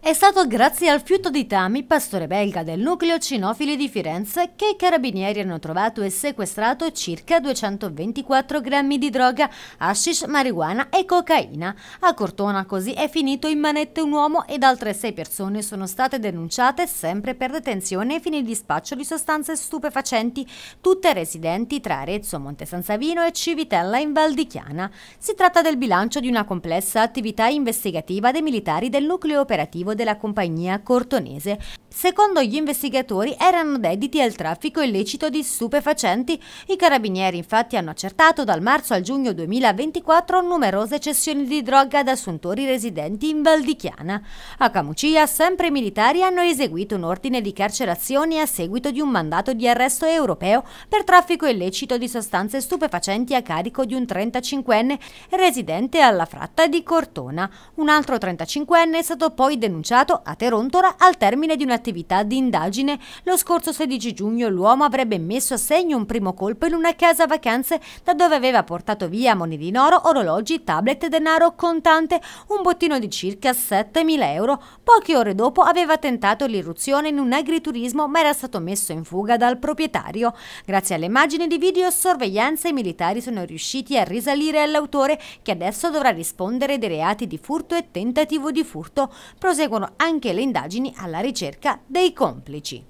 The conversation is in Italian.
È stato grazie al fiuto di Tami, pastore belga del nucleo cinofili di Firenze, che i carabinieri hanno trovato e sequestrato circa 224 grammi di droga, hashish, marijuana e cocaina. A Cortona così è finito in manette un uomo ed altre sei persone sono state denunciate sempre per detenzione e di spaccio di sostanze stupefacenti, tutte residenti tra Arezzo, Monte San Savino e Civitella in Val di Chiana. Si tratta del bilancio di una complessa attività investigativa dei militari del nucleo operativo operativo della compagnia cortonese. Secondo gli investigatori erano dediti al traffico illecito di stupefacenti. I carabinieri infatti hanno accertato dal marzo al giugno 2024 numerose cessioni di droga ad assuntori residenti in Val di Chiana. A Camucia sempre i militari hanno eseguito un ordine di carcerazione a seguito di un mandato di arresto europeo per traffico illecito di sostanze stupefacenti a carico di un 35enne residente alla fratta di Cortona. Un altro 35enne è stato poi denunciato denunciato a Terontora al termine di un'attività di indagine. Lo scorso 16 giugno l'uomo avrebbe messo a segno un primo colpo in una casa vacanze da dove aveva portato via moni in oro, orologi, tablet, denaro contante, un bottino di circa 7.000 euro. Poche ore dopo aveva tentato l'irruzione in un agriturismo ma era stato messo in fuga dal proprietario. Grazie alle immagini di video sorveglianza i militari sono riusciti a risalire all'autore che adesso dovrà rispondere dei reati di furto e tentativo di furto. Proseguo seguono anche le indagini alla ricerca dei complici.